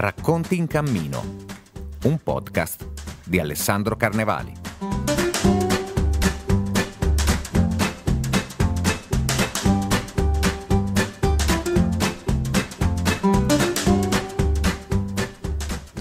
Racconti in cammino, un podcast di Alessandro Carnevali.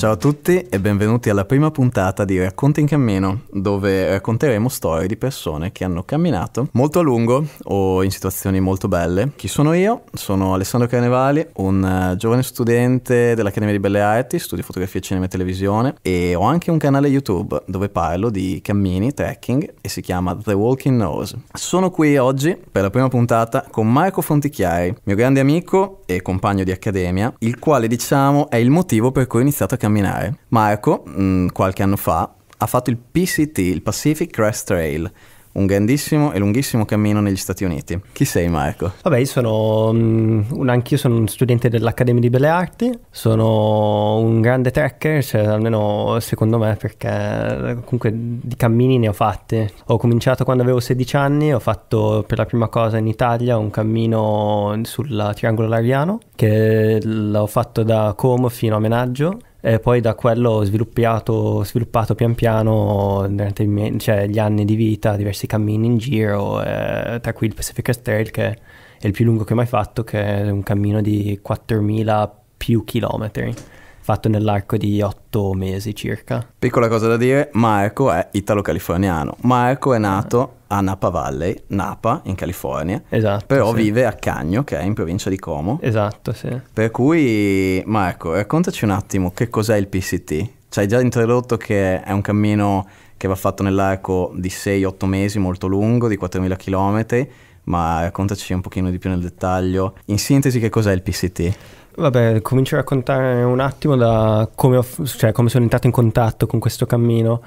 Ciao a tutti e benvenuti alla prima puntata di Racconti in cammino, dove racconteremo storie di persone che hanno camminato molto a lungo o in situazioni molto belle. Chi sono io? Sono Alessandro Carnevali, un eh, giovane studente dell'Accademia di Belle Arti, studio fotografia, cinema e televisione e ho anche un canale YouTube dove parlo di cammini, trekking e si chiama The Walking Nose. Sono qui oggi per la prima puntata con Marco Fontichiari, mio grande amico e compagno di accademia, il quale diciamo è il motivo per cui ho iniziato a camminare camminare. Marco, mh, mm, qualche anno fa, ha fatto il PCT, il Pacific Crest Trail, un grandissimo e lunghissimo cammino negli Stati Uniti. Chi sei Marco? Vabbè, io sono um, un, anch'io sono un studente dell'Accademia di Belle Arti, sono un grande trekker, cioè, almeno secondo me, perché eh, comunque di cammini ne ho fatti. Ho cominciato quando avevo 16 anni, ho fatto per la prima cosa in Italia un cammino sul Triangolo Lariano, che l'ho fatto da Como fino a Menaggio e eh, poi da quello sviluppato, sviluppato pian piano durante miei, cioè, gli anni di vita, diversi cammini in giro, eh, tra cui il Pacific Crest Trail che è il più lungo che ho mai fatto, che è un cammino di 4000 più chilometri fatto nell'arco di otto mesi circa. Piccola cosa da dire, Marco è italo-californiano. Marco è nato a Napa Valley, Napa, in California. Esatto. Però sì. vive a Cagno, che è in provincia di Como. Esatto, sì. Per cui, Marco, raccontaci un attimo che cos'è il PCT. Ci hai già introdotto che è un cammino che va fatto nell'arco di 6-8 mesi, molto lungo, di 4.000 km, ma raccontaci un pochino di più nel dettaglio. In sintesi, che cos'è il PCT? Vabbè, comincio a raccontare un attimo da come, ho, cioè, come sono entrato in contatto con questo cammino.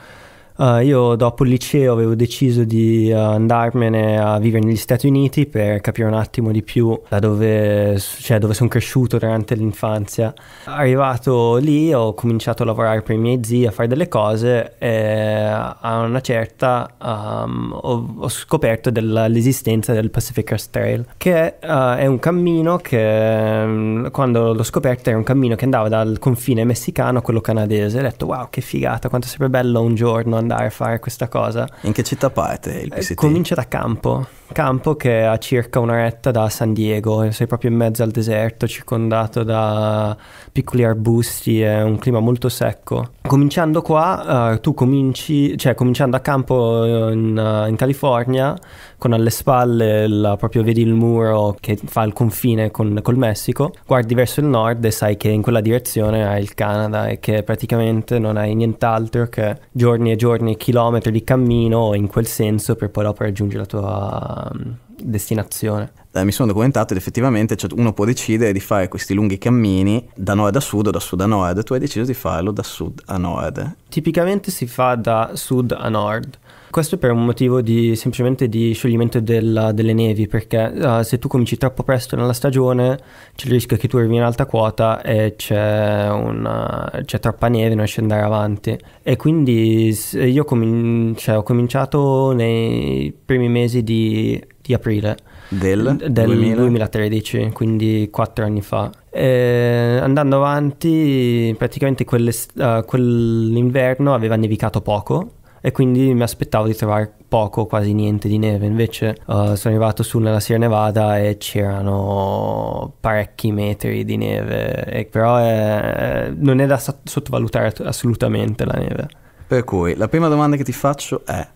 Eh, io dopo il liceo avevo deciso di uh, andarmene a vivere negli Stati Uniti per capire un attimo di più da dove, cioè, dove sono cresciuto durante l'infanzia. Arrivato lì ho cominciato a lavorare per i miei zii, a fare delle cose e a una certa um, ho, ho, scoperto dell'esistenza del Pacific Crest Trail, che uh, è un cammino che mm, quando l'ho scoperto era un cammino che andava dal confine messicano a quello canadese. Ho detto wow che figata, quanto sarebbe bello un giorno andare a fare questa cosa. In che città parte il PCT? Eh, comincia da campo campo che è a circa un'oretta da San Diego, sei proprio in mezzo al deserto, circondato da piccoli arbusti e un clima molto secco. Cominciando qua, uh, tu cominci, cioè cominciando a campo eh, in, uh, in California, con alle spalle la, proprio vedi il muro che fa il confine con, col Messico, guardi verso il nord e sai che in quella direzione hai il Canada e che praticamente non hai nient'altro che giorni e giorni, chilometri di cammino in quel senso per poi dopo raggiungere la tua Ehm, destinazione. mi sono documentato ed effettivamente cioè, uno può decidere di fare questi lunghi cammini da nord a sud o da sud a nord, tu hai deciso di farlo da sud a nord. Tipicamente si fa da sud a nord, questo per un motivo di, semplicemente di scioglimento della, delle nevi, perché uh, se tu cominci troppo presto nella stagione c'è il rischio che tu arrivi in alta quota e c'è, una, eh, c'è troppa neve, non riesci ad andare avanti. E quindi eh, io comin- cioè, ho cominciato nei primi mesi di, di aprile del, del 2013, quindi quattro anni fa. E andando avanti, praticamente uh, quell'inverno aveva nevicato poco e quindi mi aspettavo di trovare poco, quasi niente di neve. Invece uh, sono arrivato su nella Sierra Nevada e c'erano parecchi metri di neve, e però è, eh, non è da sottovalutare assolutamente la neve. Per cui la prima domanda che ti faccio è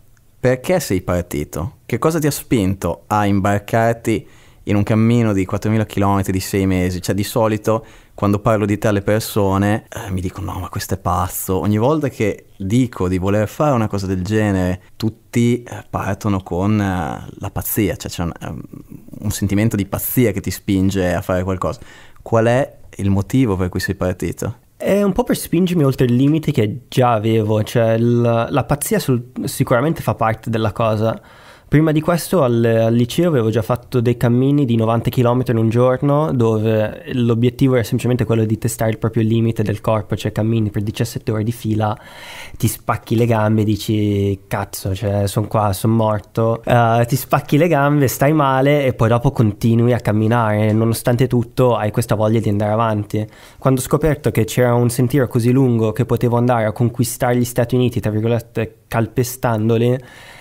perché sei partito? Che cosa ti ha spinto a imbarcarti in un cammino di 4.000 km di 6 mesi. Cioè di solito quando parlo di te alle persone eh, mi dicono no ma questo è pazzo. Ogni volta che dico di voler fare una cosa del genere tutti eh, partono con eh, la pazzia, cioè c'è un, eh, un sentimento di pazzia che ti spinge a fare qualcosa. Qual è il motivo per cui sei partito? È un po' per spingermi oltre il limite che già avevo, cioè il, la pazzia sul, sicuramente fa parte della cosa, Prima di questo al, al, liceo avevo già fatto dei cammini di 90 km in un giorno dove l'obiettivo era semplicemente quello di testare il proprio limite del corpo, cioè cammini per 17 ore di fila, ti spacchi le gambe dici cazzo, cioè, sono qua, sono morto, uh, ti spacchi le gambe, stai male e poi dopo continui a camminare, nonostante tutto hai questa voglia di andare avanti. Quando ho scoperto che c'era un sentiero così lungo che potevo andare a conquistare gli Stati Uniti, tra virgolette, calpestandoli,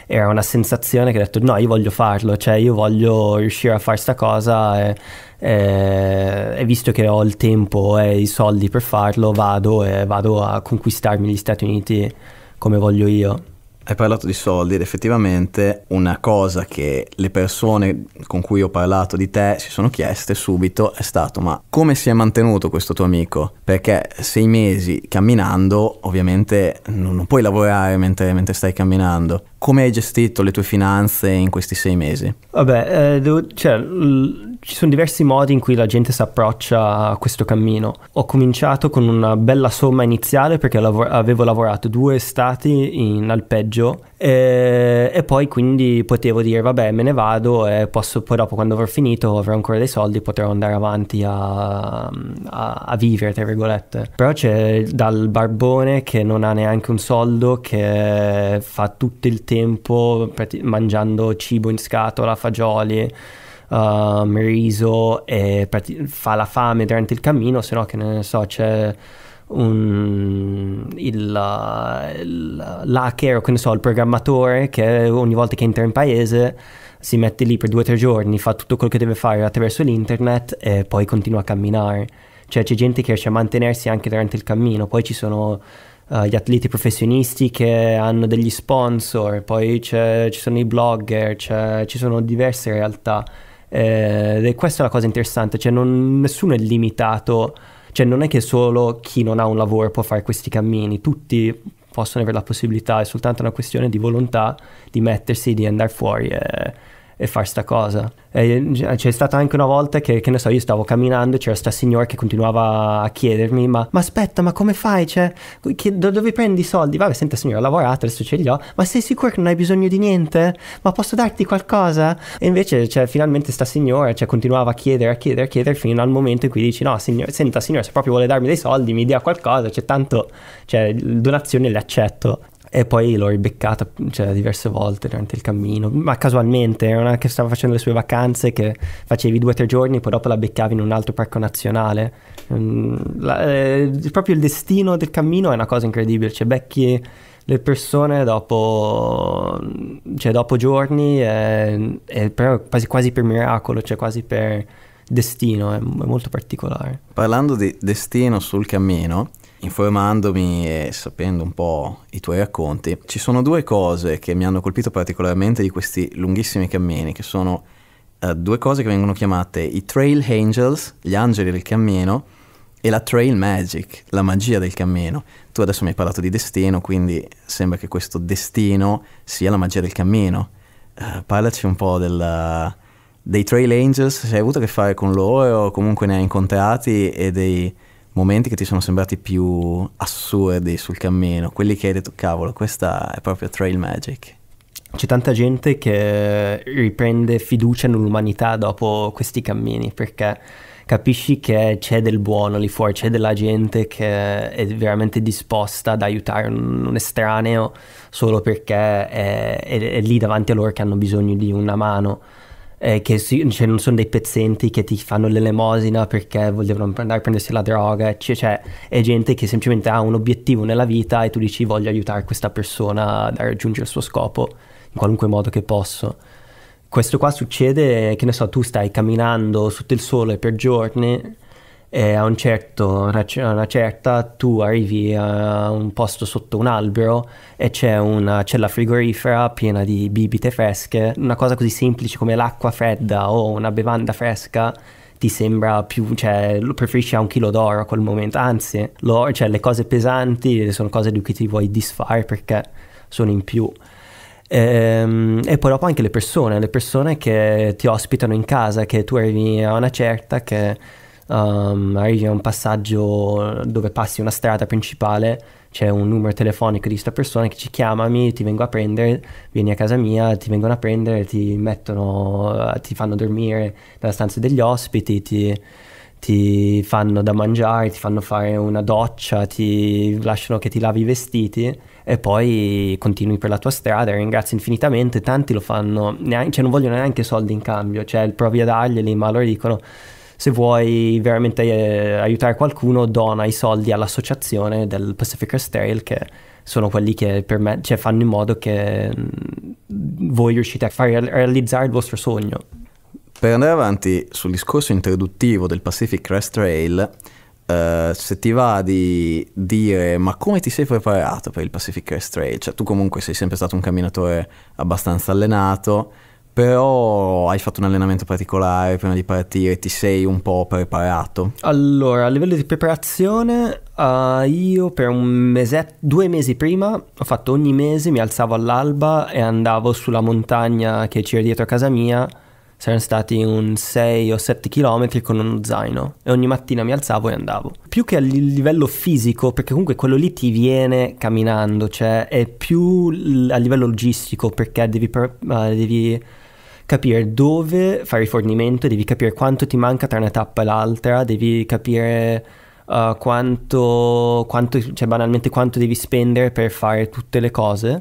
era una sensazione che ho detto no, io voglio farlo, cioè io voglio riuscire a fare sta cosa e, e, e visto che ho il tempo e i soldi per farlo, vado e vado a conquistarmi gli Stati Uniti come voglio io. Hai parlato di soldi ed effettivamente una cosa che le persone con cui ho parlato di te si sono chieste subito è stato ma come si è mantenuto questo tuo amico? Perché sei mesi camminando ovviamente non, non puoi lavorare mentre, mentre, stai camminando. Come hai gestito le tue finanze in questi sei mesi? Vabbè, eh, devo, cioè, ci sono diversi modi in cui la gente si approccia a questo cammino. Ho cominciato con una bella somma iniziale perché lav- avevo lavorato due estati in alpeggio e, e, poi quindi potevo dire vabbè me ne vado e posso, poi dopo quando avrò finito avrò ancora dei soldi potrò andare avanti a, a, a vivere tra virgolette. Però c'è dal barbone che non ha neanche un soldo che fa tutto il tempo mangiando cibo in scatola, fagioli uh, riso e fa la fame durante il cammino, se no che ne so c'è un, il, il, l'hacker o che ne so il programmatore che ogni volta che entra in paese si mette lì per due o tre giorni, fa tutto quello che deve fare attraverso l'internet e poi continua a camminare. Cioè c'è gente che riesce a mantenersi anche durante il cammino, poi ci sono uh, gli atleti professionisti che hanno degli sponsor, poi ci sono i blogger, ci sono diverse realtà. Eh, questa è la cosa interessante, cioè non, nessuno è limitato, cioè non è che solo chi non ha un lavoro può fare questi cammini, tutti possono avere la possibilità, è soltanto una questione di volontà di mettersi, di andare fuori. Eh e far sta cosa. E eh, c'è stata anche una volta che, che ne so, io stavo camminando c'era sta signora che continuava a chiedermi, ma, ma aspetta, ma come fai? Cioè, che, do, dove prendi i soldi? Vabbè, senta signora, ho lavorato, adesso ce li ho, ma sei sicuro che non hai bisogno di niente? Ma posso darti qualcosa? E invece, cioè, finalmente sta signora, cioè, continuava a chiedere, a chiedere, a chiedere, fino al momento in cui dici, no, signor, senta signora, se proprio vuole darmi dei soldi, mi dia qualcosa, cioè, tanto, cioè, donazioni le accetto. E poi l'ho ribeccata cioè, diverse volte durante il cammino, ma casualmente, non è che stava facendo le sue vacanze che facevi due o tre giorni, poi dopo la beccavi in un altro parco nazionale. Mm, la, eh, proprio il destino del cammino è una cosa incredibile, cioè becchi le persone dopo, cioè, dopo giorni, è, è quasi, quasi per miracolo, cioè quasi per destino, è, è molto particolare. Parlando di destino sul cammino, informandomi e sapendo un po' i tuoi racconti, ci sono due cose che mi hanno colpito particolarmente di questi lunghissimi cammini, che sono uh, due cose che vengono chiamate i Trail Angels, gli angeli del cammino, e la Trail Magic, la magia del cammino. Tu adesso mi hai parlato di destino, quindi sembra che questo destino sia la magia del cammino. Uh, parlaci un po' della, dei Trail Angels, se hai avuto a che fare con loro, o comunque ne hai incontrati e dei momenti che ti sono sembrati più assurdi sul cammino, quelli che hai detto cavolo, questa è proprio trail magic? C'è tanta gente che riprende fiducia nell'umanità dopo questi cammini perché capisci che c'è del buono lì fuori, c'è della gente che è veramente disposta ad aiutare un, un estraneo solo perché è, è, è lì davanti a loro che hanno bisogno di una mano eh, che si, cioè, non sono dei pezzenti che ti fanno l'elemosina perché vogliono andare a prendersi la droga, cioè, cioè, è gente che semplicemente ha un obiettivo nella vita e tu dici voglio aiutare questa persona a raggiungere il suo scopo in qualunque modo che posso. Questo qua succede, che ne so, tu stai camminando sotto il sole per giorni e a, un certo, una, una certa tu arrivi a un posto sotto un albero e c'è una cella frigorifera piena di bibite fresche, una cosa così semplice come l'acqua fredda o una bevanda fresca ti sembra più, cioè lo preferisci a un chilo d'oro a quel momento, anzi lo, cioè, le cose pesanti sono cose di cui ti vuoi disfare perché sono in più. E, ehm, e poi dopo anche le persone, le persone che ti ospitano in casa, che tu arrivi a una certa che um, arrivi a un passaggio dove passi una strada principale, c'è un numero telefonico di questa persona che ci chiamami, ti vengo a prendere, vieni a casa mia, ti vengono a prendere, ti mettono, eh, ti fanno dormire nella stanza degli ospiti, ti, ti fanno da mangiare, ti fanno fare una doccia, ti lasciano che ti lavi i vestiti e poi continui per la tua strada. Ringrazio infinitamente, tanti lo fanno, neanche, cioè non vogliono neanche soldi in cambio, cioè provi a darglieli, ma loro dicono se vuoi veramente eh, aiutare qualcuno dona i soldi all'associazione del Pacific Crest Trail che sono quelli che permet- cioè, fanno in modo che mm, voi riuscite a far realizzare il vostro sogno. Per andare avanti sul discorso introduttivo del Pacific Crest Trail, Uh, se ti va di dire ma come ti sei preparato per il Pacific Crest Trail? Cioè tu comunque sei sempre stato un camminatore abbastanza allenato, però hai fatto un allenamento particolare prima di partire, ti sei un po' preparato? Allora, a livello di preparazione, uh, io per un mesetto, due mesi prima, ho fatto ogni mese, mi alzavo all'alba e andavo sulla montagna che c'era dietro a casa mia, saranno stati un 6 o 7 km con uno zaino e ogni mattina mi alzavo e andavo. Più che a livello fisico, perché comunque quello lì ti viene camminando, cioè è più a livello logistico perché devi, eh, devi capire dove fare rifornimento, devi capire quanto ti manca tra una tappa e l'altra, devi capire uh, quanto, quanto, cioè banalmente quanto devi spendere per fare tutte le cose.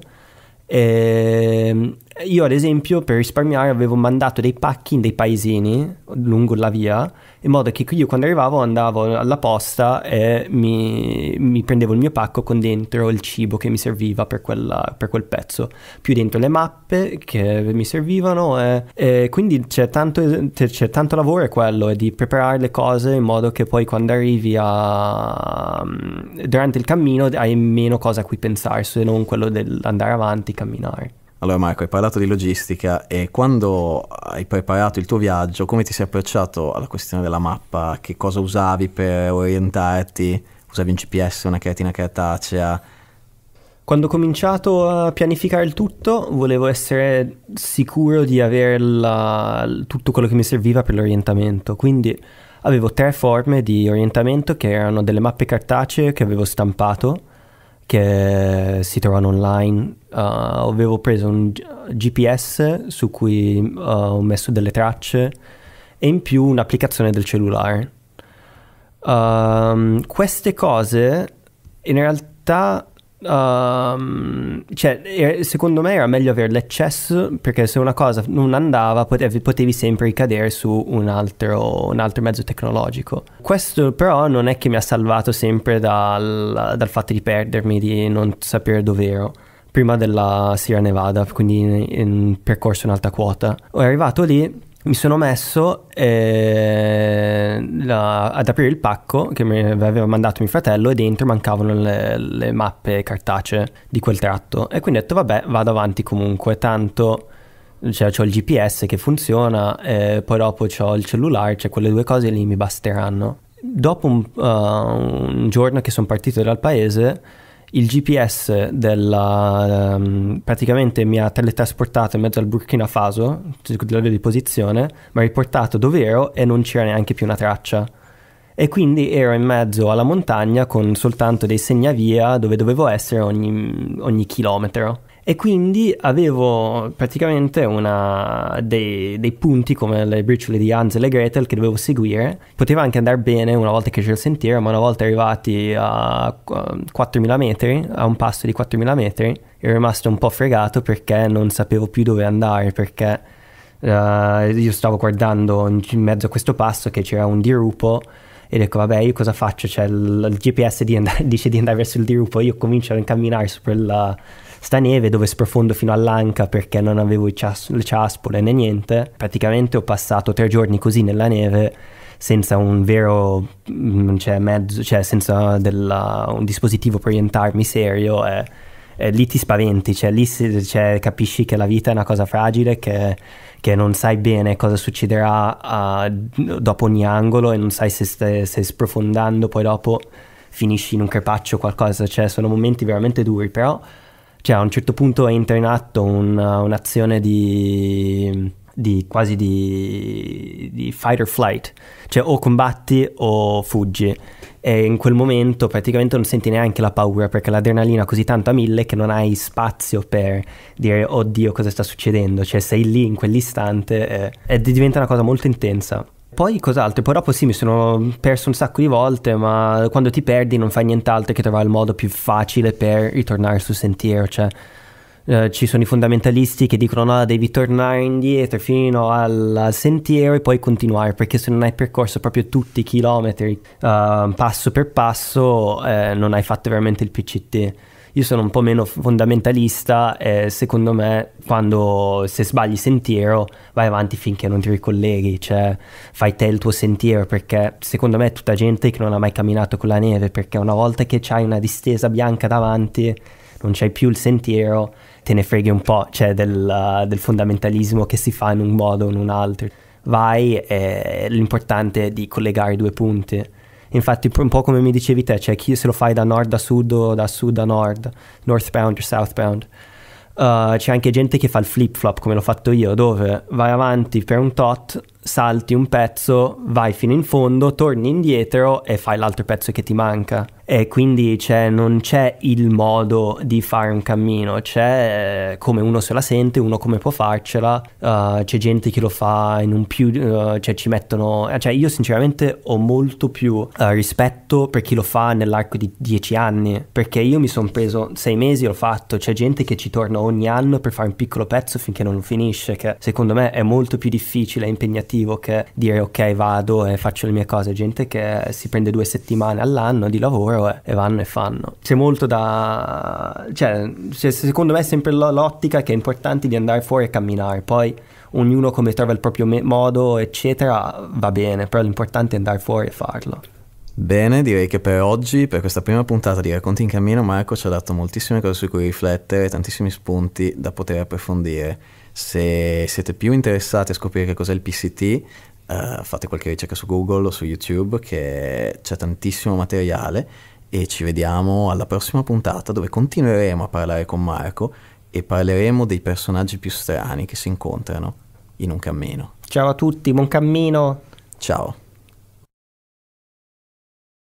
E, ehm, io ad esempio per risparmiare avevo mandato dei pacchi in dei paesini lungo la via, in modo che io quando arrivavo andavo alla posta e mi, mi prendevo il mio pacco con dentro il cibo che mi serviva per, quella, per quel pezzo, più dentro le mappe che mi servivano e, e quindi c'è tanto, c'è tanto, lavoro è quello, è di preparare le cose in modo che poi quando arrivi a, durante il cammino hai meno cose a cui pensare se non quello dell'andare avanti, camminare. Allora Marco, hai parlato di logistica e quando hai preparato il tuo viaggio, come ti sei approcciato alla questione della mappa? Che cosa usavi per orientarti? Usavi un GPS, una creatina cartacea? Quando ho cominciato a pianificare il tutto, volevo essere sicuro di avere la, tutto quello che mi serviva per l'orientamento, quindi avevo tre forme di orientamento che erano delle mappe cartacee che avevo stampato, che si trovano online. Uh, avevo preso un GPS su cui uh, ho messo delle tracce e in più un'applicazione del cellulare. Uh, queste cose in realtà Ehm, cioè, eh, secondo me era meglio avere l'eccesso perché se una cosa non andava potevi, potevi sempre ricadere su un altro, un altro, mezzo tecnologico. Questo però non è che mi ha salvato sempre dal, dal fatto di perdermi, di non sapere dove ero prima della Sierra Nevada, quindi in, in percorso in alta quota. Ho arrivato lì mi sono messo eh, la, ad aprire il pacco che mi aveva mandato mio fratello e dentro mancavano le, le mappe cartacee di quel tratto e quindi ho detto vabbè vado avanti comunque tanto cioè ho il GPS che funziona, eh, poi dopo ho il cellulare, cioè quelle due cose lì mi basteranno. Dopo un, uh, un giorno che sono partito dal paese, il GPS della, um, praticamente mi ha teletrasportato in mezzo al Burkina Faso, l'area di posizione, mi ha riportato dove ero e non c'era neanche più una traccia. E quindi ero in mezzo alla montagna con soltanto dei segnavia dove dovevo essere ogni, ogni chilometro e quindi avevo praticamente una, dei, dei, punti come le briciole di Hansel e Gretel che dovevo seguire. Poteva anche andare bene una volta che c'era il sentiero, ma una volta arrivati a 4.000 metri, a un passo di 4.000 metri, ero rimasto un po' fregato perché non sapevo più dove andare, perché uh, io stavo guardando in mezzo a questo passo che c'era un dirupo e dico ecco, vabbè io cosa faccio cioè il, il GPS di andare, dice di andare verso il dirupo io comincio a camminare su la, sta neve dove sprofondo fino all'anca perché non avevo cias- le ciaspole né niente. Praticamente ho passato tre giorni così nella neve senza un vero mm, cioè, mezzo, cioè senza della, un dispositivo per orientarmi serio. E, e lì ti spaventi, cioè lì cioè, capisci che la vita è una cosa fragile, che, che non sai bene cosa succederà uh, dopo ogni angolo e non sai se stai se sprofondando poi dopo finisci in un crepaccio o qualcosa, cioè sono momenti veramente duri, però cioè a un certo punto entra in atto un, uh, un'azione di, di quasi di, di, fight or flight, cioè o combatti o fuggi. E in quel momento praticamente non senti neanche la paura perché l'adrenalina è così tanto a mille che non hai spazio per dire oddio cosa sta succedendo, cioè sei lì in quell'istante e, eh, ed diventa una cosa molto intensa. Poi cos'altro? Poi dopo sì, mi sono perso un sacco di volte, ma quando ti perdi non fai nient'altro che trovare il modo più facile per ritornare sul sentiero. Cioè, eh, ci sono i fondamentalisti che dicono no, devi tornare indietro fino al, sentiero e poi continuare, perché se non hai percorso proprio tutti i chilometri, uh, passo per passo, eh, non hai fatto veramente il PCT. Io sono un po' meno fondamentalista e secondo me quando se sbagli sentiero vai avanti finché non ti ricolleghi, cioè fai te il tuo sentiero perché secondo me è tutta gente che non ha mai camminato con la neve perché una volta che c'hai una distesa bianca davanti non c'hai più il sentiero te ne freghi un po', cioè del, del fondamentalismo che si fa in un modo o in un altro vai e eh, l'importante è di collegare i due punti Infatti, un po' come mi dicevi te, cioè chi se lo fai da nord a sud o da sud a nord, northbound o southbound. Uh, eh, c'è anche gente che fa il flip flop come l'ho fatto io, dove vai avanti per un tot, salti un pezzo, vai fino in fondo, torni indietro e fai l'altro pezzo che ti manca. E quindi cioè, non c'è il modo di fare un cammino, c'è eh, come uno se la sente, uno come può farcela, uh, c'è gente che lo fa in un più, uh, cioè ci mettono, cioè io sinceramente ho molto più uh, rispetto per chi lo fa nell'arco di dieci anni, perché io mi sono preso sei mesi, e l'ho fatto, c'è gente che ci torna ogni anno per fare un piccolo pezzo finché non lo finisce, che secondo me è molto più difficile e impegnativo impegnativo che dire ok vado e faccio le mie cose, gente che si prende due settimane all'anno di lavoro e, e vanno e fanno. C'è molto da... cioè secondo me è sempre l'ottica che è importante di andare fuori e camminare, poi ognuno come trova il proprio me- modo eccetera va bene, però l'importante è andare fuori e farlo. Bene, direi che per oggi, per questa prima puntata di Racconti in Cammino, Marco ci ha dato moltissime cose su cui riflettere, tantissimi spunti da poter approfondire. Se siete più interessati a scoprire che cos'è il PCT, uh, eh, fate qualche ricerca su Google o su YouTube che c'è tantissimo materiale e ci vediamo alla prossima puntata dove continueremo a parlare con Marco e parleremo dei personaggi più strani che si incontrano in un cammino. Ciao a tutti, buon cammino. Ciao.